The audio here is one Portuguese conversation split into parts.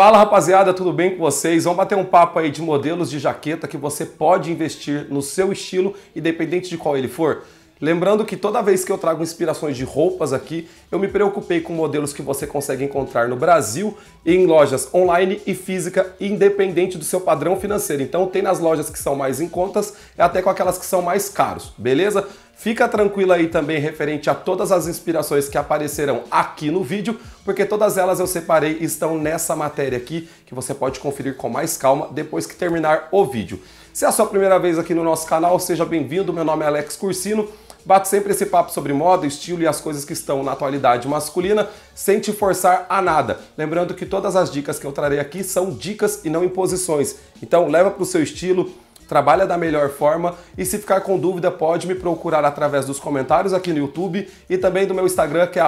Fala rapaziada, tudo bem com vocês? Vamos bater um papo aí de modelos de jaqueta que você pode investir no seu estilo, independente de qual ele for. Lembrando que toda vez que eu trago inspirações de roupas aqui, eu me preocupei com modelos que você consegue encontrar no Brasil em lojas online e física, independente do seu padrão financeiro. Então tem nas lojas que são mais em contas, até com aquelas que são mais caros, beleza? Fica tranquilo aí também referente a todas as inspirações que aparecerão aqui no vídeo, porque todas elas eu separei e estão nessa matéria aqui, que você pode conferir com mais calma depois que terminar o vídeo. Se é a sua primeira vez aqui no nosso canal, seja bem-vindo. Meu nome é Alex Cursino. Bato sempre esse papo sobre moda, estilo e as coisas que estão na atualidade masculina, sem te forçar a nada. Lembrando que todas as dicas que eu trarei aqui são dicas e não imposições. Então leva para o seu estilo, trabalha da melhor forma e se ficar com dúvida pode me procurar através dos comentários aqui no YouTube e também do meu Instagram que é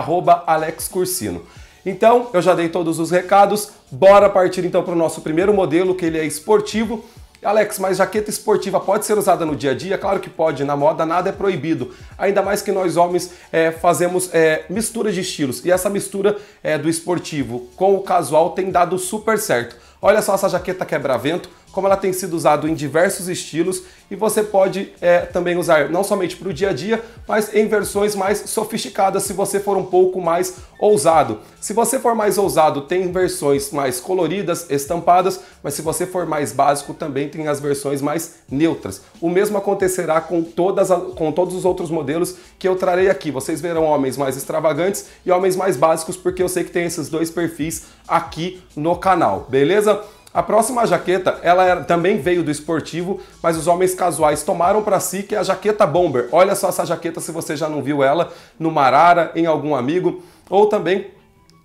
@alexcursino. Então, eu já dei todos os recados, bora partir então para o nosso primeiro modelo, que ele é esportivo. Alex, mas jaqueta esportiva pode ser usada no dia a dia? Claro que pode, na moda nada é proibido. Ainda mais que nós homens é, fazemos é, mistura de estilos. E essa mistura é, do esportivo com o casual tem dado super certo. Olha só essa jaqueta quebra-vento, como ela tem sido usada em diversos estilos e você pode é, também usar não somente para o dia a dia, mas em versões mais sofisticadas se você for um pouco mais ousado. Se você for mais ousado, tem versões mais coloridas, estampadas, mas se você for mais básico, também tem as versões mais neutras. O mesmo acontecerá com, todas a, com todos os outros modelos que eu trarei aqui. Vocês verão homens mais extravagantes e homens mais básicos, porque eu sei que tem esses dois perfis aqui no canal, beleza? A próxima jaqueta, ela era, também veio do esportivo, mas os homens casuais tomaram para si que é a jaqueta bomber. Olha só essa jaqueta se você já não viu ela no Marara, em algum amigo ou também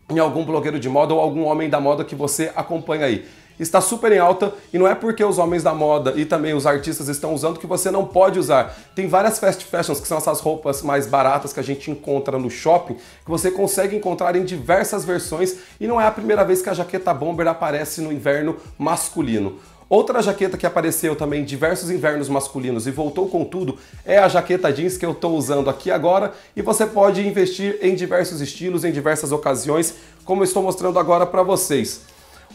em algum blogueiro de moda ou algum homem da moda que você acompanha aí está super em alta e não é porque os homens da moda e também os artistas estão usando que você não pode usar. Tem várias fast fashions, que são essas roupas mais baratas que a gente encontra no shopping, que você consegue encontrar em diversas versões e não é a primeira vez que a jaqueta bomber aparece no inverno masculino. Outra jaqueta que apareceu também em diversos invernos masculinos e voltou com tudo é a jaqueta jeans que eu estou usando aqui agora e você pode investir em diversos estilos, em diversas ocasiões, como eu estou mostrando agora para vocês.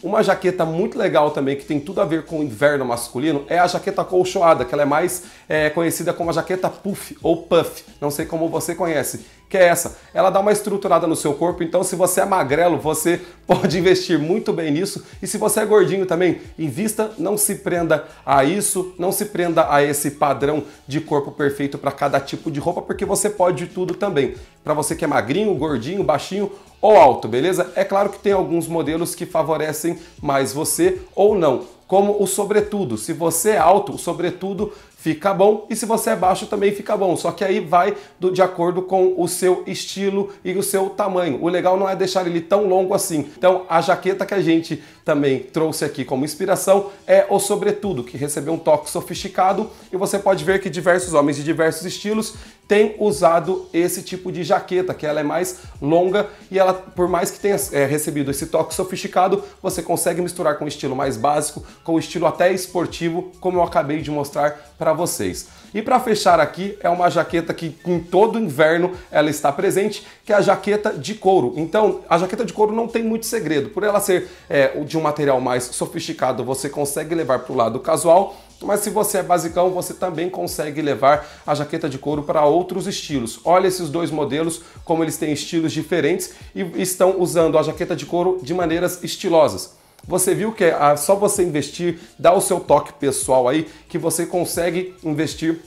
Uma jaqueta muito legal também, que tem tudo a ver com o inverno masculino, é a jaqueta colchoada, que ela é mais é, conhecida como a jaqueta puff ou puff, não sei como você conhece que é essa. Ela dá uma estruturada no seu corpo, então se você é magrelo, você pode investir muito bem nisso. E se você é gordinho também, invista, não se prenda a isso, não se prenda a esse padrão de corpo perfeito para cada tipo de roupa, porque você pode de tudo também. Para você que é magrinho, gordinho, baixinho ou alto, beleza? É claro que tem alguns modelos que favorecem mais você ou não como o sobretudo. Se você é alto, o sobretudo fica bom, e se você é baixo também fica bom, só que aí vai do, de acordo com o seu estilo e o seu tamanho. O legal não é deixar ele tão longo assim. Então a jaqueta que a gente também trouxe aqui como inspiração é o sobretudo, que recebeu um toque sofisticado e você pode ver que diversos homens de diversos estilos tem usado esse tipo de jaqueta, que ela é mais longa e ela, por mais que tenha é, recebido esse toque sofisticado, você consegue misturar com o estilo mais básico, com o estilo até esportivo, como eu acabei de mostrar para vocês. E para fechar aqui, é uma jaqueta que em todo inverno ela está presente, que é a jaqueta de couro. Então, a jaqueta de couro não tem muito segredo. Por ela ser é, de um material mais sofisticado, você consegue levar para o lado casual mas se você é basicão, você também consegue levar a jaqueta de couro para outros estilos. Olha esses dois modelos, como eles têm estilos diferentes e estão usando a jaqueta de couro de maneiras estilosas. Você viu que é ah, só você investir, dar o seu toque pessoal aí, que você consegue investir,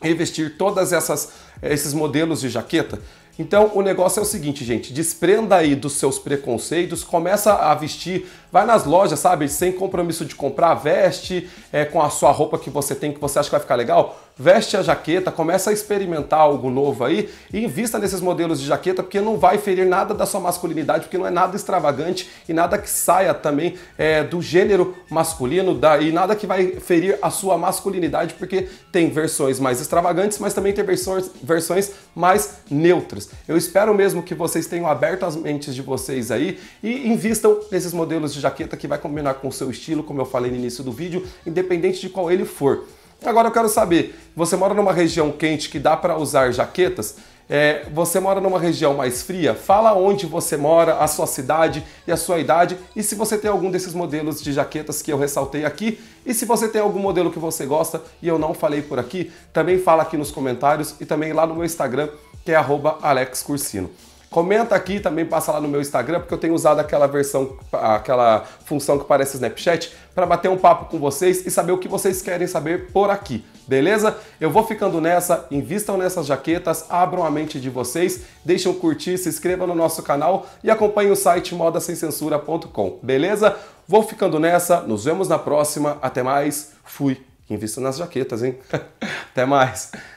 revestir todas essas eh, esses modelos de jaqueta. Então o negócio é o seguinte, gente, desprenda aí dos seus preconceitos, começa a vestir, vai nas lojas, sabe, sem compromisso de comprar, veste é, com a sua roupa que você tem, que você acha que vai ficar legal, veste a jaqueta, começa a experimentar algo novo aí e invista nesses modelos de jaqueta, porque não vai ferir nada da sua masculinidade, porque não é nada extravagante e nada que saia também é, do gênero masculino da, e nada que vai ferir a sua masculinidade, porque tem versões mais extravagantes, mas também tem versões, versões mais neutras. Eu espero mesmo que vocês tenham aberto as mentes de vocês aí e invistam nesses modelos de jaqueta que vai combinar com o seu estilo, como eu falei no início do vídeo, independente de qual ele for. Agora eu quero saber, você mora numa região quente que dá para usar jaquetas? É, você mora numa região mais fria? Fala onde você mora, a sua cidade e a sua idade e se você tem algum desses modelos de jaquetas que eu ressaltei aqui. E se você tem algum modelo que você gosta e eu não falei por aqui, também fala aqui nos comentários e também lá no meu Instagram, que é arroba alexcursino. Comenta aqui também, passa lá no meu Instagram, porque eu tenho usado aquela versão, aquela função que parece Snapchat, para bater um papo com vocês e saber o que vocês querem saber por aqui, beleza? Eu vou ficando nessa, invistam nessas jaquetas, abram a mente de vocês, deixem curtir, se inscrevam no nosso canal e acompanhem o site modasemcensura.com, beleza? Vou ficando nessa, nos vemos na próxima, até mais, fui! Invista nas jaquetas, hein? Até mais!